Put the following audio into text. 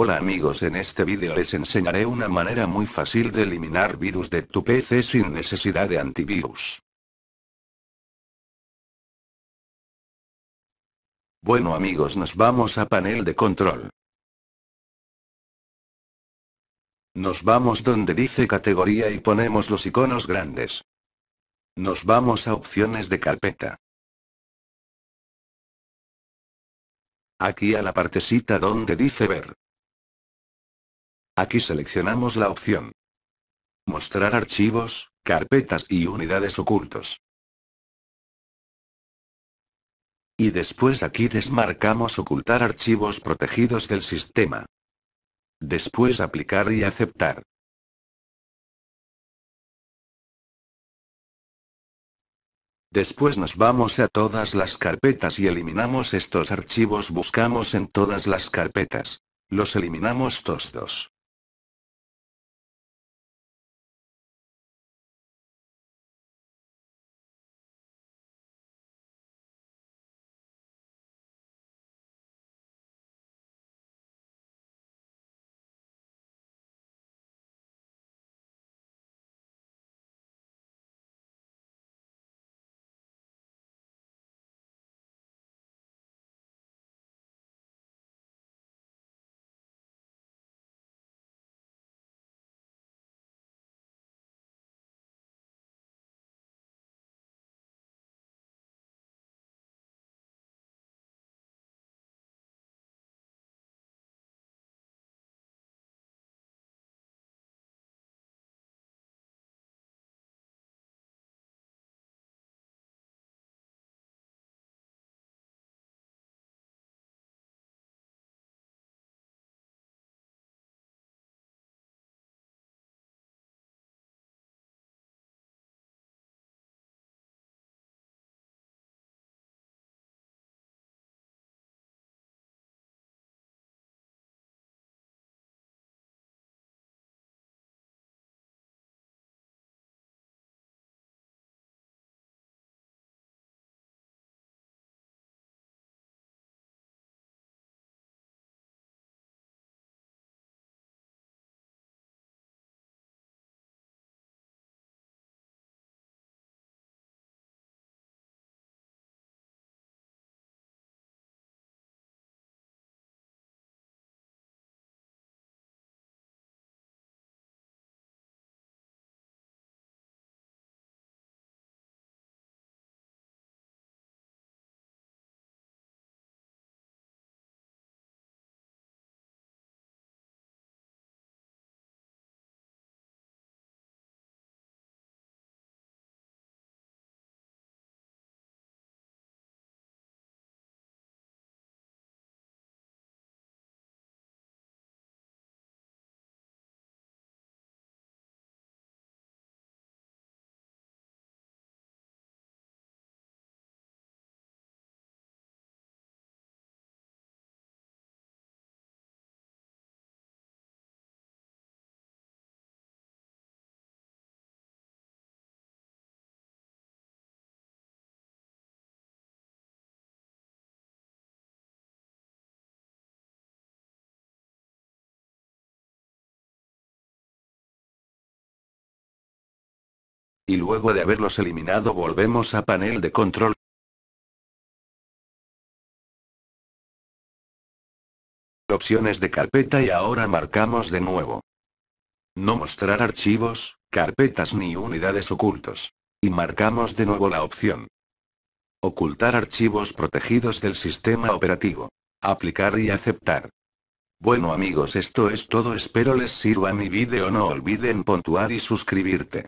Hola amigos en este vídeo les enseñaré una manera muy fácil de eliminar virus de tu PC sin necesidad de antivirus. Bueno amigos nos vamos a panel de control. Nos vamos donde dice categoría y ponemos los iconos grandes. Nos vamos a opciones de carpeta. Aquí a la partecita donde dice ver. Aquí seleccionamos la opción. Mostrar archivos, carpetas y unidades ocultos. Y después aquí desmarcamos ocultar archivos protegidos del sistema. Después aplicar y aceptar. Después nos vamos a todas las carpetas y eliminamos estos archivos. Buscamos en todas las carpetas. Los eliminamos todos. Y luego de haberlos eliminado volvemos a panel de control. Opciones de carpeta y ahora marcamos de nuevo. No mostrar archivos, carpetas ni unidades ocultos. Y marcamos de nuevo la opción. Ocultar archivos protegidos del sistema operativo. Aplicar y aceptar. Bueno amigos esto es todo espero les sirva mi vídeo no olviden puntuar y suscribirte.